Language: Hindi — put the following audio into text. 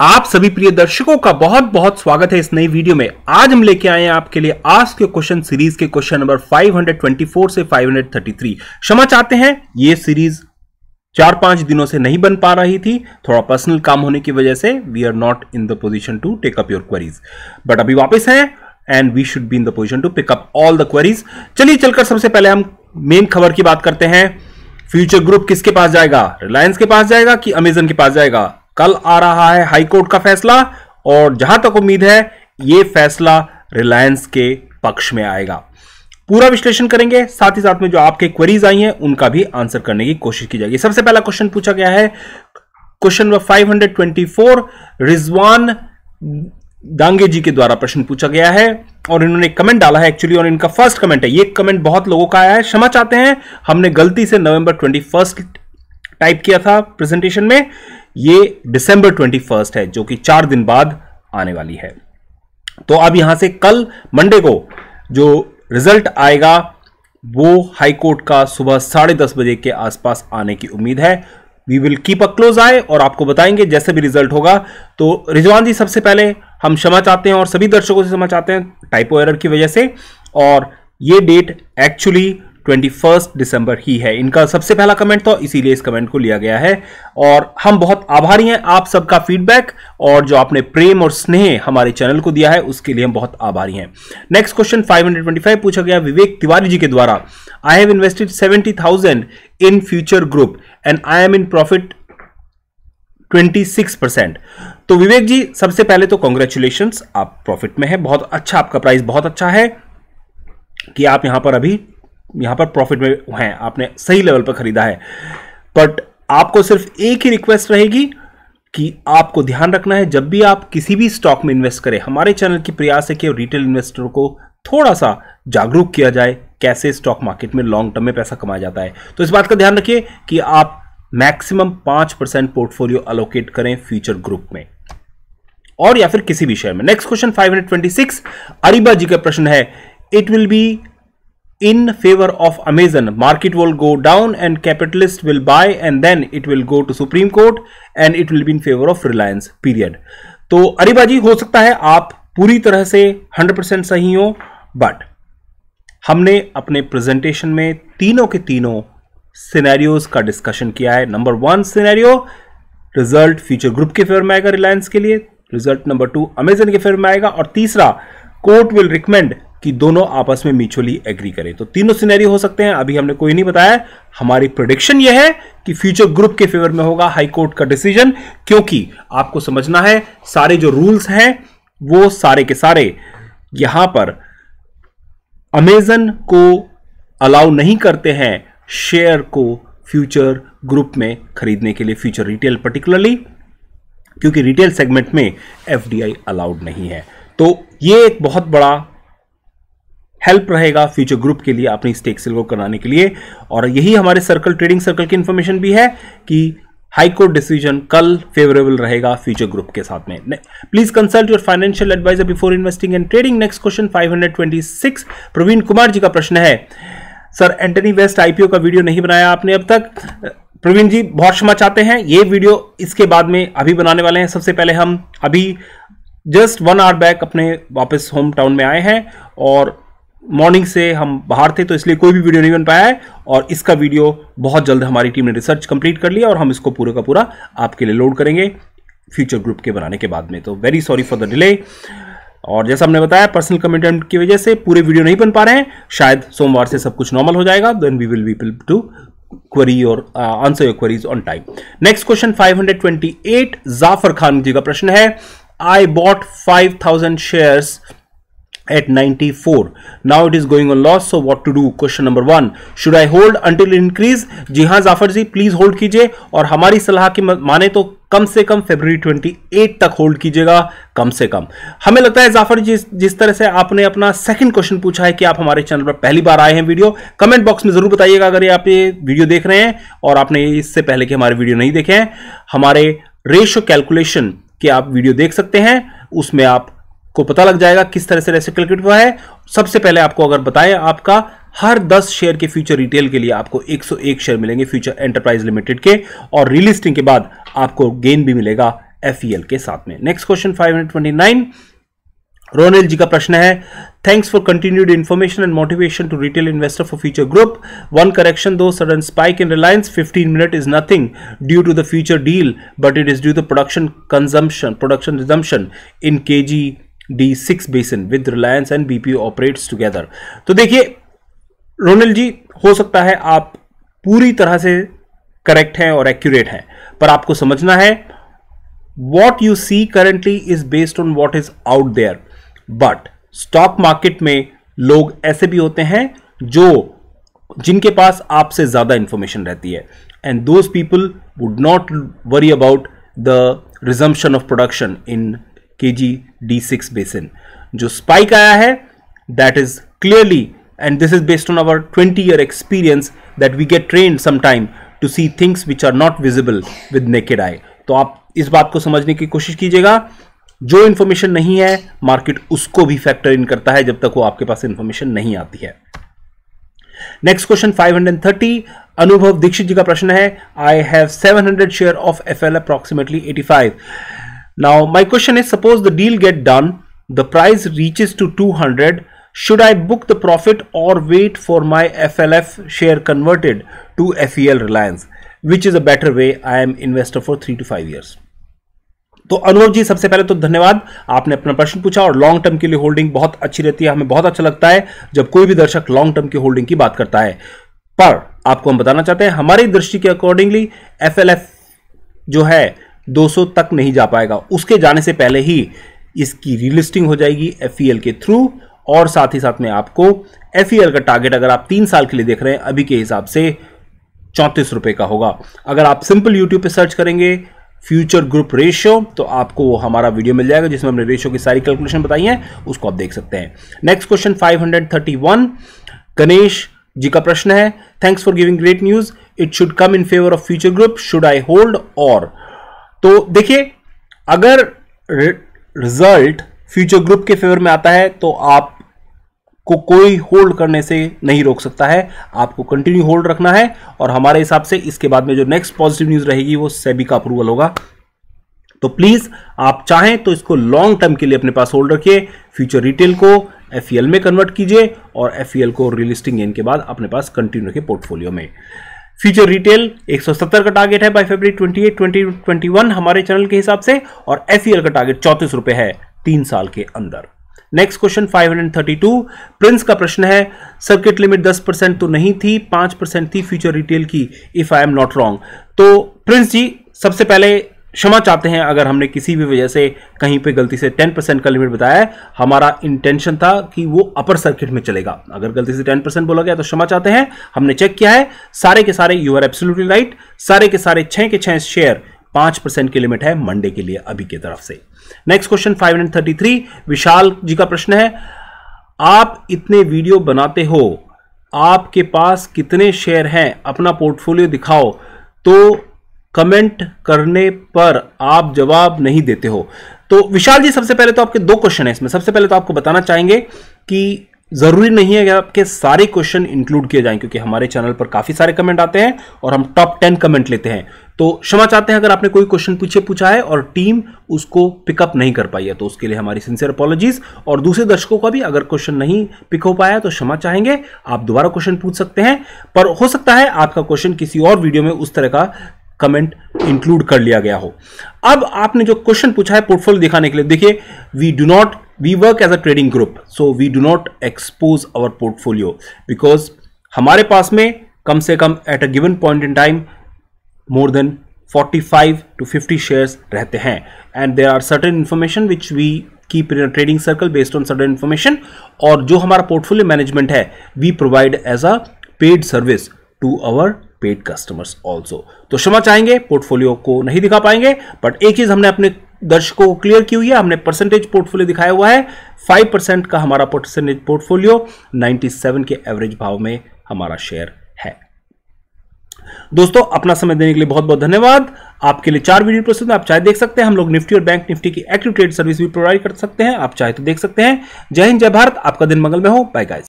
आप सभी प्रिय दर्शकों का बहुत बहुत स्वागत है इस नई वीडियो में आज हम लेके आए हैं आपके लिए आज के क्वेश्चन सीरीज के क्वेश्चन नंबर 524 से 533 क्षमा चाहते हैं ये सीरीज चार पांच दिनों से नहीं बन पा रही थी थोड़ा पर्सनल काम होने की वजह से we are not in the position to take up your queries but अभी वापस है and we should be in the position to pick up all the queries चलिए चलकर सबसे पहले हम मेन खबर की बात करते हैं फ्यूचर ग्रुप किसके पास जाएगा रिलायंस के पास जाएगा कि अमेजन के पास जाएगा कल आ रहा है हाईकोर्ट का फैसला और जहां तक उम्मीद है ये फैसला रिलायंस के पक्ष में आएगा पूरा विश्लेषण करेंगे साथ ही साथ में जो आपके क्वेरीज आई हैं उनका भी आंसर करने की कोशिश की जाएगी सबसे पहला क्वेश्चन पूछा गया है क्वेश्चन नंबर 524 रिजवान दांगे जी के द्वारा प्रश्न पूछा गया है और इन्होंने कमेंट डाला है एक्चुअली और इनका फर्स्ट कमेंट है ये कमेंट बहुत लोगों का आया है क्षमा चाहते हैं हमने गलती से नवंबर ट्वेंटी फर्स्ट टाइप किया था प्रेजेंटेशन में ये दिसंबर ट्वेंटी फर्स्ट है जो कि चार दिन बाद आने वाली है तो अब यहां से कल मंडे को जो रिजल्ट आएगा वो हाई कोर्ट का सुबह साढ़े दस बजे के आसपास आने की उम्मीद है we will keep a close eye और आपको बताएंगे जैसे भी रिजल्ट होगा तो रिजवान जी सबसे पहले हम क्षमा चाहते हैं और सभी दर्शकों से क्षमा चाहते हैं टाइपो एरर की वजह से और ये डेट एक्चुअली ट्वेंटी फर्स्ट दिसंबर ही है इनका सबसे पहला कमेंट तो इसीलिए इस कमेंट को लिया गया है और हम बहुत आभारी हैं आप सबका फीडबैक और जो आपने प्रेम और स्नेह हमारे चैनल को दिया है उसके लिए हम बहुत आभारी हैं नेक्स्ट क्वेश्चन 525 पूछा गया विवेक तिवारी जी के द्वारा I have invested 70,000 in Future Group and I am in profit 26 तो विवेक जी सबसे पहले तो कॉन्ग्रेचुलेशन आप प्रॉफिट में है बहुत अच्छा आपका प्राइस बहुत अच्छा है कि आप यहां पर अभी यहाँ पर प्रॉफिट में हैं आपने सही लेवल पर ख़रीदा है बट आपको सिर्फ एक ही रिक्वेस्ट रहेगी कि आपको ध्यान रखना है जब भी आप किसी भी स्टॉक में इन्वेस्ट करें हमारे चैनल की प्रयास है कि रिटेल इन्वेस्टर को थोड़ा सा जागरूक किया जाए कैसे स्टॉक मार्केट में लॉन्ग टर्म में पैसा कमाया जाता है तो इस बात का ध्यान रखिए कि आप मैक्सिमम पांच परसेंट पोर्टफोलियो अलोकेट करें फ्यूचर ग्रुप में और या फिर किसी भी शेयर में next question six Ariba ji का प्रश्न है it will be in favour of Amazon market will go down and capitalist will buy and then it will go to supreme court and it will be in favour of Reliance period तो अरेबाजी हो सकता है आप पूरी तरह से 100% सही हो बट हमने अपने प्रेजेंटेशन में तीनों के तीनों सिनेरियोज का डिस्कशन किया है number one scenario result Future Group के फेवर में आएगा रिलायंस के लिए रिजल्ट नंबर टू अमेजन के फेवर में आएगा और तीसरा कोर्ट विल रिकमेंड कि दोनों आपस में म्यूचुअली एग्री करें तो तीनों सिनेरियो हो सकते हैं अभी हमने कोई नहीं बताया हमारी प्रोडिक्शन यह है कि फ्यूचर ग्रुप के फेवर में होगा हाई कोर्ट का डिसीजन क्योंकि आपको समझना है सारे जो रूल्स हैं वो सारे के सारे यहां पर अमेजन को अलाउ नहीं करते हैं शेयर को फ्यूचर ग्रुप में खरीदने के लिए फ्यूचर रिटेल पर्टिकुलरली क्योंकि रिटेल सेगमेंट में एफडीआई अलाउड नहीं है तो ये एक बहुत बड़ा हेल्प रहेगा फ्यूचर ग्रुप के लिए अपनी स्टेक सेल को कराने के लिए और यही हमारे सर्कल ट्रेडिंग सर्कल की इन्फॉर्मेशन भी है कि हाई कोर्ट डिसीजन कल फेवरेबल रहेगा फ्यूचर ग्रुप के साथ में please consult your financial advisor before investing and trading next question 526 Praveen Kumar ji का प्रश्न है सर एंटनी वेस्ट आईपीओ का वीडियो नहीं बनाया आपने अब तक प्रवीण जी बहुत क्षमा चाहते हैं ये वीडियो इसके बाद में अभी बनाने वाले हैं सबसे पहले हम अभी जस्ट वन आवर बैक अपने वापस होम टाउन में आए हैं और मॉर्निंग से हम बाहर थे तो इसलिए कोई भी वीडियो नहीं बन पाया है और इसका वीडियो बहुत जल्द हमारी टीम ने रिसर्च कंप्लीट कर लिया और हम इसको पूरा का पूरा आपके लिए लोड करेंगे फ्यूचर ग्रुप के बनाने के बाद में तो very sorry for the delay और जैसा हमने बताया पर्सनल कमिटमेंट की वजह से पूरे वीडियो नहीं बन पा रहे हैं शायद सोमवार से सब कुछ नॉर्मल हो जाएगा then we will be to query और answer your queries on time next question 528 Jafar Khan ji का प्रश्न है I bought 5000 shares at 94 now it is going on loss so what to do question number one should i hold until increase ji ha Jafar ji please hold कीजिए और हमारी सलाह की माने तो कम से कम फेबर 28 तक होल्ड कीजिएगा कम से कम हमें लगता है जाफर जिस जिस तरह से आपने अपना सेकंड क्वेश्चन पूछा है कि आप हमारे चैनल पर पहली बार आए हैं वीडियो कमेंट बॉक्स में जरूर बताइएगा अगर ये आप ये वीडियो देख रहे हैं और आपने इससे पहले के हमारे वीडियो नहीं देखे हैं हमारे रेशो कैलकुलेशन के आप वीडियो देख सकते हैं उसमें आप को पता लग जाएगा किस तरह से रेसिप कैलकुलेट हुआ है सबसे पहले आपको अगर बताएं आपका हर 10 शेयर के फ्यूचर रिटेल के लिए आपको 101 शेयर मिलेंगे फ्यूचर एंटरप्राइज लिमिटेड के और रिलिस्टिंग के बाद आपको गेन भी मिलेगा एफ e के साथ में नेक्स्ट क्वेश्चन 529 रोनिल जी का प्रश्न है thanks for continued information and motivation to retail investor for Future Group one correction दो sudden spike in Reliance 15 minute is nothing due to the Future deal but it is due to production consumption production resumption in K G D six basin with Reliance and BPO operate together तो देखिए रोनल जी हो सकता है आप पूरी तरह से करेक्ट हैं और एक्यूरेट हैं पर आपको समझना है what you see currently is based on what is out there but stock market में लोग ऐसे भी होते हैं जो जिनके पास आपसे ज़्यादा इंफॉर्मेशन रहती है and those people would not worry about the resumption of production in K G D six basin जो स्पाइक आया है that is clearly and this is based on our twenty year experience that we get train sometime to see things which are not visible with naked eye तो आप इस बात को समझने की कोशिश कीजिएगा जो इन्फॉर्मेशन नहीं है मार्केट उसको भी फैक्टर इन करता है जब तक वो आपके पास इन्फॉर्मेशन नहीं आती है नेक्स्ट क्वेश्चन 530 अनुभव दीक्षित जी का प्रश्न है I have 700 share of F L L approximately at Now my question is suppose the deal get done, the price reaches to 200. Should I book the profit or wait for my FLF share converted to FEL Reliance? Which is a better way? I am investor for 3 to 5 years. तो अनुभव जी सबसे पहले तो धन्यवाद आपने अपना प्रश्न पूछा और लॉन्ग टर्म के लिए होल्डिंग बहुत अच्छी रहती है हमें बहुत अच्छा लगता है जब कोई भी दर्शक लॉन्ग टर्म की होल्डिंग की बात करता है पर आपको हम बताना चाहते हैं हमारी दृष्टि के अकॉर्डिंगली एफ जो है 200 तक नहीं जा पाएगा उसके जाने से पहले ही इसकी रीलिस्टिंग हो जाएगी एफ e के थ्रू और साथ ही साथ में आपको एफ e का टारगेट अगर आप तीन साल के लिए देख रहे हैं अभी के हिसाब से चौंतीस रुपए का होगा अगर आप सिंपल यूट्यूब पे सर्च करेंगे फ्यूचर ग्रुप रेशियो तो आपको वो हमारा वीडियो मिल जाएगा जिसमें हमने रेशियो की सारी कैलकुलेशन बताई है उसको आप देख सकते हैं नेक्स्ट क्वेश्चन 531 गणेश जी का प्रश्न है thanks for giving great news it should come in favour of Future Group should I hold और तो देखिए अगर रिजल्ट फ्यूचर ग्रुप के फेवर में आता है तो आप को कोई होल्ड करने से नहीं रोक सकता है आपको कंटिन्यू होल्ड रखना है और हमारे हिसाब से इसके बाद में जो नेक्स्ट पॉजिटिव न्यूज रहेगी वो सेबी का अप्रूवल होगा तो प्लीज आप चाहें तो इसको लॉन्ग टर्म के लिए अपने पास होल्ड रखिए फ्यूचर रिटेल को एफ e में कन्वर्ट कीजिए और एफ e को रिलिस्टिंग गेन के बाद अपने पास कंटिन्यू रखिए पोर्टफोलियो में फ्यूचर रिटेल 170 का टारगेट है by February twenty 2021 twenty one हमारे चैनल के हिसाब से और एस e का टारगेट चौंतीस रुपए है तीन साल के अंदर नेक्स्ट क्वेश्चन 532 प्रिंस का प्रश्न है सर्किट लिमिट 10 परसेंट तो नहीं थी 5 परसेंट थी फ्यूचर रिटेल की if I am not wrong तो प्रिंस जी सबसे पहले क्षमा चाहते हैं अगर हमने किसी भी वजह से कहीं पे गलती से 10 परसेंट का लिमिट बताया है हमारा इंटेंशन था कि वो अपर सर्किट में चलेगा अगर गलती से 10 परसेंट बोला गया तो क्षमा चाहते हैं हमने चेक किया है सारे के सारे यू आर एब्सोल्युटली राइट सारे के सारे छः के छः शेयर पांच परसेंट की लिमिट है मंडे के लिए अभी की तरफ से next question three Vishal ji का प्रश्न है आप इतने वीडियो बनाते हो आपके पास कितने शेयर हैं अपना पोर्टफोलियो दिखाओ तो कमेंट करने पर आप जवाब नहीं देते हो तो विशाल जी सबसे पहले तो आपके दो क्वेश्चन है इसमें सबसे पहले तो आपको बताना चाहेंगे कि ज़रूरी नहीं है कि आपके सारे क्वेश्चन इंक्लूड किए जाएं क्योंकि हमारे चैनल पर काफ़ी सारे कमेंट आते हैं और हम टॉप टेन कमेंट लेते हैं तो क्षमा चाहते हैं अगर आपने कोई क्वेश्चन पीछे पूछा है और टीम उसको पिकअप नहीं कर पाई है तो उसके लिए हमारी सिंसियर अपॉलॉजीज और दूसरे दर्शकों का भी अगर क्वेश्चन नहीं पिक हो पाया तो क्षमा चाहेंगे आप दोबारा क्वेश्चन पूछ सकते हैं पर हो सकता है आपका क्वेश्चन किसी और वीडियो में उस तरह का कमेंट इंक्लूड कर लिया गया हो अब आपने जो क्वेश्चन पूछा है पोर्टफोलियो दिखाने के लिए देखिए we do not we work as a trading group so we do not expose our portfolio because हमारे पास में कम से कम at a given point in time more than 45 to 50 shares रहते हैं and there are certain information which we keep in trading circle based on certain information और जो हमारा पोर्टफोलियो मैनेजमेंट है we provide as a paid service to our paid customers also तो क्षमा चाहेंगे पोर्टफोलियो को नहीं दिखा पाएंगे बट एक चीज हमने अपने दर्शकों को क्लियर की हुई है हमने परसेंटेज पोर्टफोलियो दिखाया हुआ है फाइव परसेंट का हमारा परसेंटेज पोर्टफोलियो नाइन्टी सेवन के एवरेज भाव में हमारा शेयर है दोस्तों अपना समय देने के लिए बहुत बहुत धन्यवाद आपके लिए चार वीडियो प्रस्तुत आप चाहे देख सकते हैं हम लोग निफ्टी और बैंक निफ्टी की एक्टिव ट्रेड सर्विस भी प्रोवाइड कर सकते हैं आप चाहे तो देख सकते हैं जय हिंद जय भारत आपका दिन मंगल में हो बाय गाइस